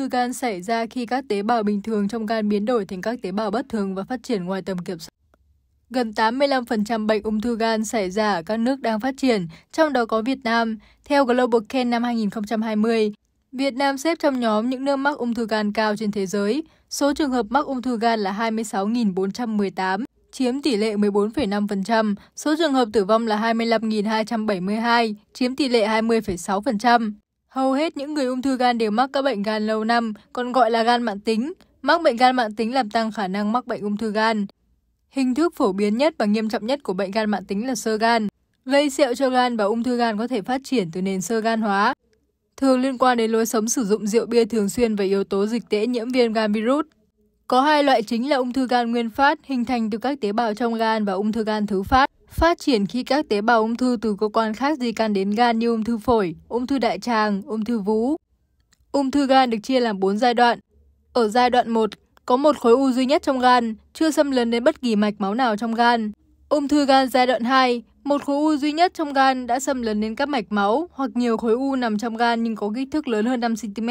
thư gan xảy ra khi các tế bào bình thường trong gan biến đổi thành các tế bào bất thường và phát triển ngoài tầm kiểm soát. Gần 85% bệnh ung thư gan xảy ra ở các nước đang phát triển, trong đó có Việt Nam. Theo Global Care năm 2020, Việt Nam xếp trong nhóm những nước mắc ung thư gan cao trên thế giới. Số trường hợp mắc ung thư gan là 26.418, chiếm tỷ lệ 14,5%. Số trường hợp tử vong là 25.272, chiếm tỷ lệ 20,6%. Hầu hết những người ung thư gan đều mắc các bệnh gan lâu năm, còn gọi là gan mạng tính. Mắc bệnh gan mạng tính làm tăng khả năng mắc bệnh ung thư gan. Hình thức phổ biến nhất và nghiêm trọng nhất của bệnh gan mạng tính là sơ gan. Gây sẹo cho gan và ung thư gan có thể phát triển từ nền sơ gan hóa, thường liên quan đến lối sống sử dụng rượu bia thường xuyên và yếu tố dịch tễ nhiễm viêm gan virus. Có hai loại chính là ung thư gan nguyên phát hình thành từ các tế bào trong gan và ung thư gan thứ phát phát triển khi các tế bào ung thư từ cơ quan khác di căn đến gan như ung thư phổi, ung thư đại tràng, ung thư vú. Ung thư gan được chia làm 4 giai đoạn. Ở giai đoạn 1, có một khối u duy nhất trong gan, chưa xâm lấn đến bất kỳ mạch máu nào trong gan. Ung thư gan giai đoạn 2, một khối u duy nhất trong gan đã xâm lấn đến các mạch máu hoặc nhiều khối u nằm trong gan nhưng có kích thước lớn hơn 5 cm.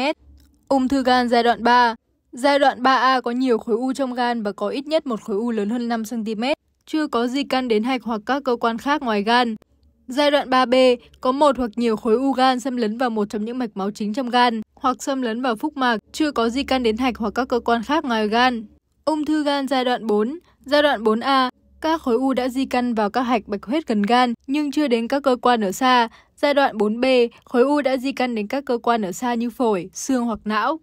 Ung thư gan giai đoạn 3, giai đoạn 3A có nhiều khối u trong gan và có ít nhất một khối u lớn hơn 5 cm chưa có di căn đến hạch hoặc các cơ quan khác ngoài gan. Giai đoạn 3B có một hoặc nhiều khối u gan xâm lấn vào một trong những mạch máu chính trong gan hoặc xâm lấn vào phúc mạc, chưa có di căn đến hạch hoặc các cơ quan khác ngoài gan. Ung thư gan giai đoạn 4, giai đoạn 4A, các khối u đã di căn vào các hạch bạch huyết gần gan nhưng chưa đến các cơ quan ở xa. Giai đoạn 4B, khối u đã di căn đến các cơ quan ở xa như phổi, xương hoặc não.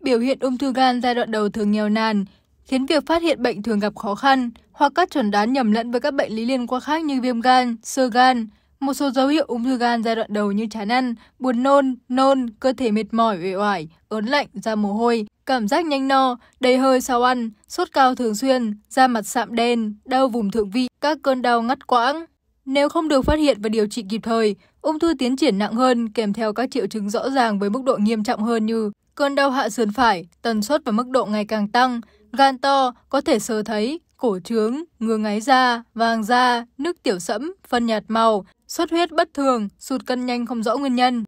Biểu hiện ung thư gan giai đoạn đầu thường nghèo nàn, khiến việc phát hiện bệnh thường gặp khó khăn hoặc các chuẩn đoán nhầm lẫn với các bệnh lý liên quan khác như viêm gan, sơ gan. Một số dấu hiệu ung thư gan giai đoạn đầu như chán ăn, buồn nôn, nôn, cơ thể mệt mỏi, uể oải, ớn lạnh, da mồ hôi, cảm giác nhanh no, đầy hơi sau ăn, sốt cao thường xuyên, da mặt sạm đen, đau vùng thượng vị, các cơn đau ngắt quãng. Nếu không được phát hiện và điều trị kịp thời, ung thư tiến triển nặng hơn kèm theo các triệu chứng rõ ràng với mức độ nghiêm trọng hơn như cơn đau hạ sườn phải, tần suất và mức độ ngày càng tăng, Gan to có thể sờ thấy, cổ trướng, ngứa ngáy da, vàng da, nước tiểu sẫm, phân nhạt màu, xuất huyết bất thường, sụt cân nhanh không rõ nguyên nhân.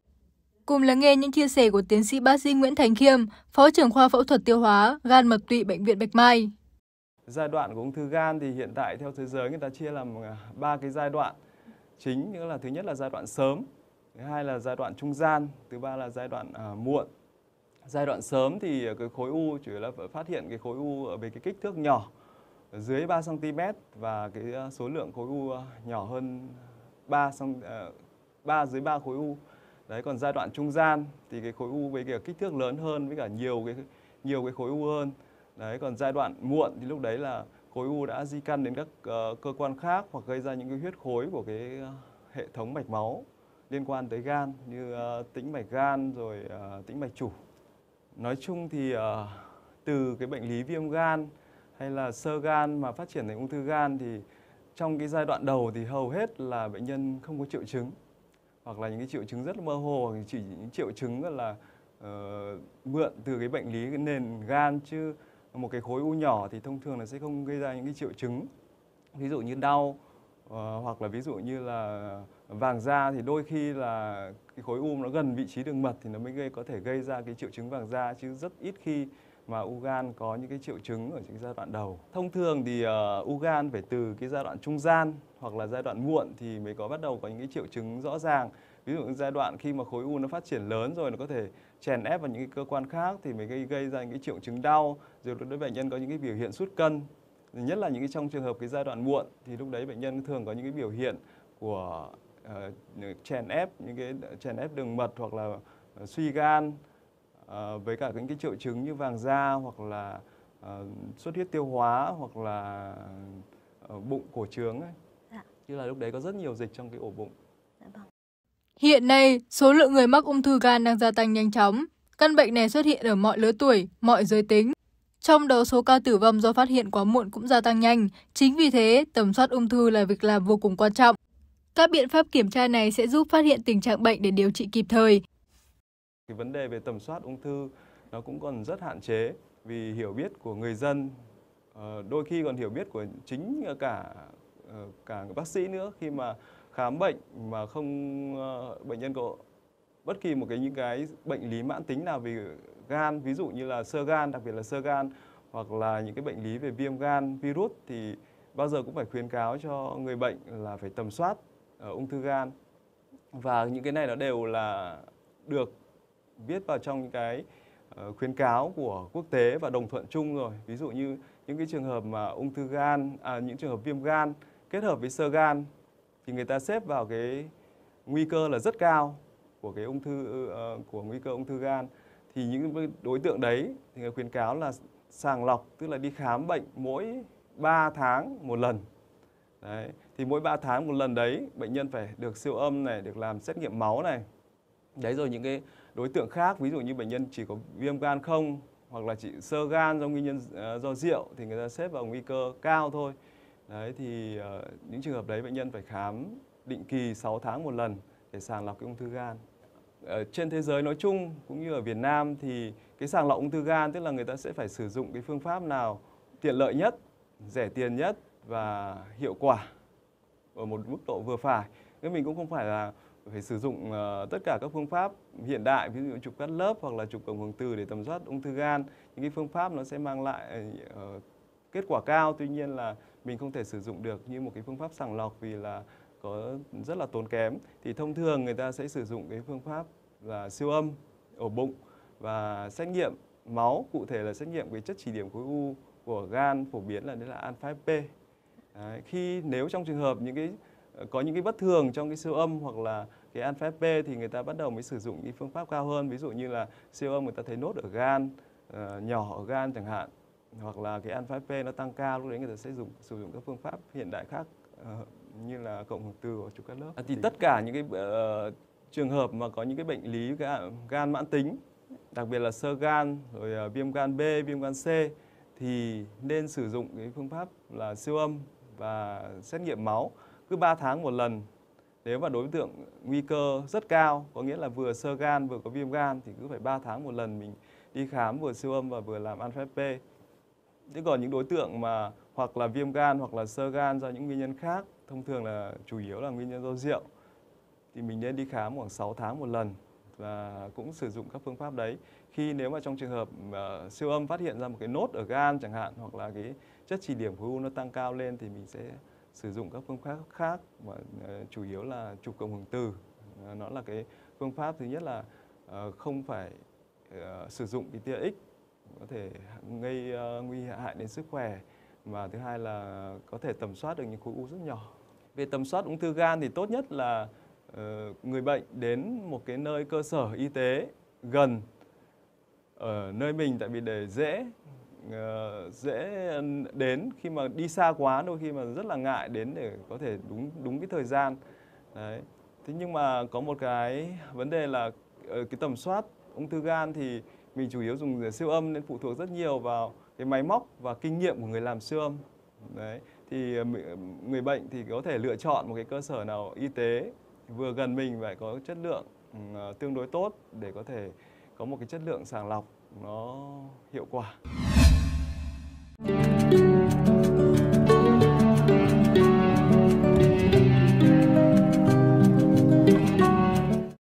Cùng lắng nghe những chia sẻ của tiến sĩ bác sĩ Nguyễn Thành Khiêm, Phó trưởng khoa phẫu thuật tiêu hóa, gan mật tụy Bệnh viện Bạch Mai. Giai đoạn của ung thư gan thì hiện tại theo thế giới người ta chia làm à, ba cái giai đoạn chính, nghĩa là thứ nhất là giai đoạn sớm, thứ hai là giai đoạn trung gian, thứ ba là giai đoạn uh, muộn giai đoạn sớm thì cái khối u chủ yếu là phát hiện cái khối u ở về cái kích thước nhỏ dưới 3 cm và cái ờ, số lượng khối u ờ, nhỏ hơn 3 3 ờ, dưới 3 khối u. Đấy còn giai đoạn trung gian thì cái khối u với cái kích thước lớn hơn với cả nhiều cái nhiều cái khối u hơn. Đấy còn giai đoạn muộn thì lúc đấy là khối u đã di căn đến các cơ quan khác hoặc gây ra những cái huyết khối của cái hệ thống mạch máu liên quan tới gan như tĩnh mạch gan rồi tĩnh mạch chủ nói chung thì ờ, từ cái bệnh lý viêm gan hay là sơ gan mà phát triển thành ung thư gan thì trong cái giai đoạn đầu thì hầu hết là bệnh nhân không có triệu chứng hoặc là những cái triệu chứng rất là mơ hồ chỉ những triệu chứng là uh, mượn từ cái bệnh lý cái nền gan chứ một cái khối u nhỏ thì thông thường là sẽ không gây ra những cái triệu chứng ví dụ như đau uh, hoặc là ví dụ như là vàng da thì đôi khi là cái khối u nó gần vị trí đường mật thì nó mới gây có thể gây ra cái triệu chứng vàng da chứ rất ít khi mà u gan có những cái triệu chứng ở những giai đoạn đầu. Thông thường thì uh, u gan phải từ cái giai đoạn trung gian hoặc là giai đoạn muộn thì mới có bắt đầu có những cái triệu chứng rõ ràng. Ví dụ giai đoạn khi mà khối u nó phát triển lớn rồi nó có thể chèn ép vào những cái cơ quan khác thì mới gây gây ra những cái triệu chứng đau, rồi đối với bệnh nhân có những cái biểu hiện sút cân. Nhất là những cái trong trường hợp cái giai đoạn muộn thì lúc đấy bệnh nhân thường có những cái biểu hiện của uh, chèn ép những cái chèn ép đường mật hoặc là uh, suy gan uh, với cả những cái triệu chứng như vàng da hoặc là uh, xuất huyết tiêu hóa hoặc là uh, bụng cổ trướng ấy. Dạ. Như là lúc đấy có rất nhiều dịch trong cái ổ bụng. Dạ vâng. Hiện nay, số lượng người mắc ung thư gan đang gia tăng nhanh chóng. Căn bệnh này xuất hiện ở mọi lứa tuổi, mọi giới tính. Trong đó số ca tử vong do phát hiện quá muộn cũng gia tăng nhanh, chính vì thế tầm soát ung thư là việc làm vô cùng quan trọng. Các biện pháp kiểm tra này sẽ giúp phát hiện tình trạng bệnh để điều trị kịp thời. Cái vấn đề về tầm soát ung thư nó cũng còn rất hạn chế vì hiểu biết của người dân ờ, đôi khi còn hiểu biết của chính cả ờ, cả bác sĩ nữa khi mà khám bệnh mà không ờ, bệnh nhân có bất kỳ một cái những cái bệnh lý mãn tính nào về gan ví dụ như là sơ gan đặc biệt là sơ gan hoặc là những cái bệnh lý về viêm gan virus thì bao giờ cũng phải khuyến cáo cho người bệnh là phải tầm soát ung thư gan và những cái này nó đều là được viết vào trong cái ờ, khuyến cáo của quốc tế và đồng thuận chung rồi ví dụ như những cái trường hợp mà ung thư gan à, những trường hợp viêm gan kết hợp với sơ gan thì người ta xếp vào cái nguy cơ là rất cao của cái ung thư uh, của nguy cơ ung thư gan thì những đối tượng đấy thì người khuyến cáo là sàng lọc tức là đi khám bệnh mỗi 3 tháng một lần Đấy. Thì mỗi 3 tháng một lần đấy bệnh nhân phải được siêu âm này, được làm xét nghiệm máu này. Đấy rồi những cái đối tượng khác ví dụ như bệnh nhân chỉ có viêm gan không hoặc là chỉ sơ gan do nguyên nhân ờ, do rượu thì người ta xếp vào nguy cơ cao thôi. Đấy thì uh, những trường hợp đấy bệnh nhân phải khám định kỳ 6 tháng một lần để sàng lọc cái ung thư gan. Ở trên thế giới nói chung cũng như ở Việt Nam thì cái sàng lọc ung thư gan tức là người ta sẽ phải sử dụng cái phương pháp nào tiện lợi nhất, rẻ tiền nhất và hiệu quả ở một mức độ vừa phải. Nên mình cũng không phải là phải sử dụng uh, tất cả các phương pháp hiện đại ví dụ chụp cắt lớp hoặc là chụp cộng hưởng từ để tầm soát ung thư gan những cái phương pháp nó sẽ mang lại uh, kết quả cao tuy nhiên là mình không thể sử dụng được như một cái phương pháp sàng lọc vì là có rất là tốn kém thì thông thường người ta sẽ sử dụng cái phương pháp là siêu âm ổ bụng và xét nghiệm máu cụ thể là xét nghiệm cái chất chỉ điểm khối u của gan phổ biến là đấy là alpha P Đấy, khi nếu trong trường hợp những cái ờ, có những cái bất thường trong cái siêu âm hoặc là cái alpha P thì người ta bắt đầu mới sử dụng những phương pháp cao hơn ví dụ như là siêu âm người ta thấy nốt ở gan uh, nhỏ ở gan chẳng hạn hoặc là cái alpha P nó tăng cao lúc đấy người ta sẽ dùng sử dụng các phương pháp hiện đại khác uh, như là cộng hưởng từ của chụp cắt lớp à, thì, tất cả những cái uh, trường hợp mà có những cái bệnh lý gan, gan mãn tính đặc biệt là sơ gan rồi uh, viêm gan B viêm gan C thì nên sử dụng cái phương pháp là siêu âm và xét nghiệm máu cứ 3 tháng một lần nếu mà đối tượng nguy cơ rất cao có nghĩa là vừa sơ gan vừa có viêm gan thì cứ phải 3 tháng một lần mình đi khám vừa siêu âm và vừa làm alpha P thế còn những đối tượng mà hoặc là viêm gan hoặc là sơ gan do những nguyên nhân khác thông thường là chủ yếu là nguyên nhân do rượu thì mình nên đi khám khoảng 6 tháng một lần và cũng sử dụng các phương pháp đấy khi nếu mà trong trường hợp uh, siêu âm phát hiện ra một cái nốt ở gan chẳng hạn hoặc là cái chất chỉ điểm khối u nó tăng cao lên thì mình sẽ sử dụng các phương pháp khác mà uh, chủ yếu là chụp cộng hưởng từ uh, nó là cái phương pháp thứ nhất là uh, không phải uh, sử dụng cái tia x có thể gây uh, nguy hại đến sức khỏe và thứ hai là có thể tầm soát được những khối u rất nhỏ về tầm soát ung thư gan thì tốt nhất là Ờ, người bệnh đến một cái nơi cơ sở y tế gần ở nơi mình tại vì để dễ ờ, dễ đến khi mà đi xa quá đôi khi mà rất là ngại đến để có thể đúng đúng cái thời gian đấy thế nhưng mà có một cái vấn đề là ờ, cái tầm soát ung thư gan thì mình chủ yếu dùng siêu âm nên phụ thuộc rất nhiều vào cái máy móc và kinh nghiệm của người làm siêu âm đấy thì người bệnh thì có thể lựa chọn một cái cơ sở nào y tế vừa gần mình phải có chất lượng ừ, ờ, tương đối tốt để có thể có một cái chất lượng sàng lọc nó hiệu quả